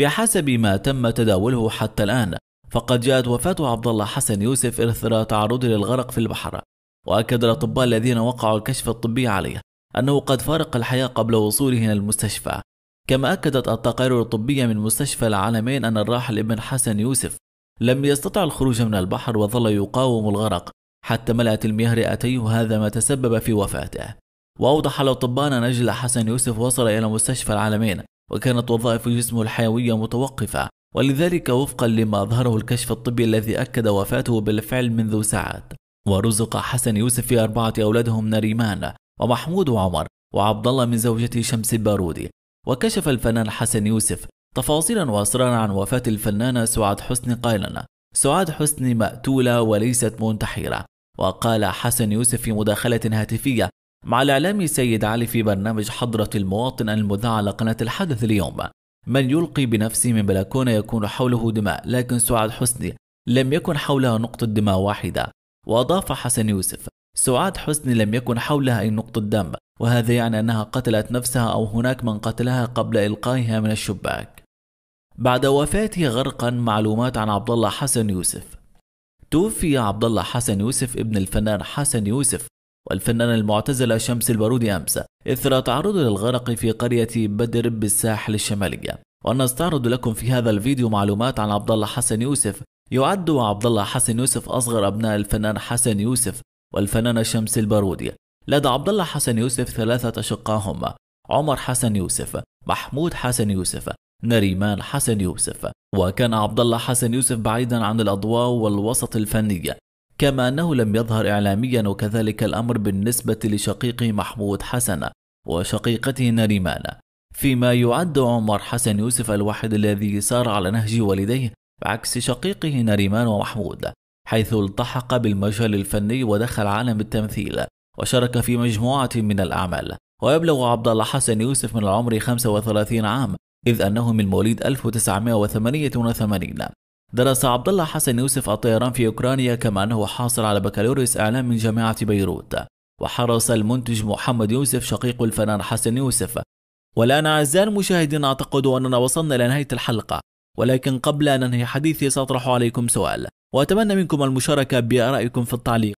بحسب ما تم تداوله حتى الآن فقد جاءت وفاة عبد الله حسن يوسف إثر تعرضه للغرق في البحر وأكد الأطباء الذين وقعوا الكشف الطبي عليه أنه قد فارق الحياة قبل وصوله إلى المستشفى كما أكدت التقارير الطبية من مستشفى العالمين أن الراحل ابن حسن يوسف لم يستطع الخروج من البحر وظل يقاوم الغرق حتى ملأت المياه رئتيه وهذا ما تسبب في وفاته وأوضح الأطباء أن نجل حسن يوسف وصل إلى مستشفى العالمين وكانت وظائف جسمه الحيوية متوقفة ولذلك وفقا لما أظهره الكشف الطبي الذي أكد وفاته بالفعل منذ ساعات ورزق حسن يوسف في أربعة أولادهم نريمان ومحمود وعمر وعبد الله من زوجته شمس البارودي وكشف الفنان حسن يوسف تفاصيلا وأسرارا عن وفاة الفنانة سعاد حسني قائلا سعاد حسني مقتولة وليست منتحرة وقال حسن يوسف في مداخلة هاتفية مع الإعلام سيد علي في برنامج حضرة المواطن المذاع على قناة الحدث اليوم من يلقي بنفسه من بلكونة يكون حوله دماء لكن سعاد حسني لم يكن حولها نقطة دماء واحدة وأضاف حسن يوسف سعاد حسني لم يكن حولها أي نقطة دم وهذا يعني أنها قتلت نفسها أو هناك من قتلها قبل إلقائها من الشباك بعد وفاته غرقا معلومات عن عبد الله حسن يوسف توفي عبد الله حسن يوسف ابن الفنان حسن يوسف والفنان المعتزل شمس البارودي أمس إثر تعرضه للغرق في قرية بدر بالساحل الشمالية ونستعرض لكم في هذا الفيديو معلومات عن عبد الله حسن يوسف يعد عبد الله حسن يوسف أصغر أبناء الفنان حسن يوسف والفنانة شمس البارودي لدى عبد الله حسن يوسف ثلاثة أشقاء هم عمر حسن يوسف محمود حسن يوسف نريمان حسن يوسف وكان عبد الله حسن يوسف بعيدا عن الأضواء والوسط الفني كما أنه لم يظهر إعلاميا وكذلك الأمر بالنسبة لشقيقه محمود حسن وشقيقته نريمان فيما يعد عمر حسن يوسف الواحد الذي سار على نهج والديه بعكس شقيقه نريمان ومحمود حيث التحق بالمجال الفني ودخل عالم التمثيل وشارك في مجموعة من الأعمال ويبلغ عبد الله حسن يوسف من العمر 35 عام إذ أنه من مواليد 1988 درس عبد الله حسن يوسف الطيران في أوكرانيا كما أنه حاصل على بكالوريوس إعلام من جامعة بيروت وحرص المنتج محمد يوسف شقيق الفنان حسن يوسف والآن أعزائي المشاهدين أعتقد أننا وصلنا إلى نهاية الحلقة ولكن قبل أن أنهي حديثي سأطرح عليكم سؤال وأتمنى منكم المشاركة بآرائكم في التعليق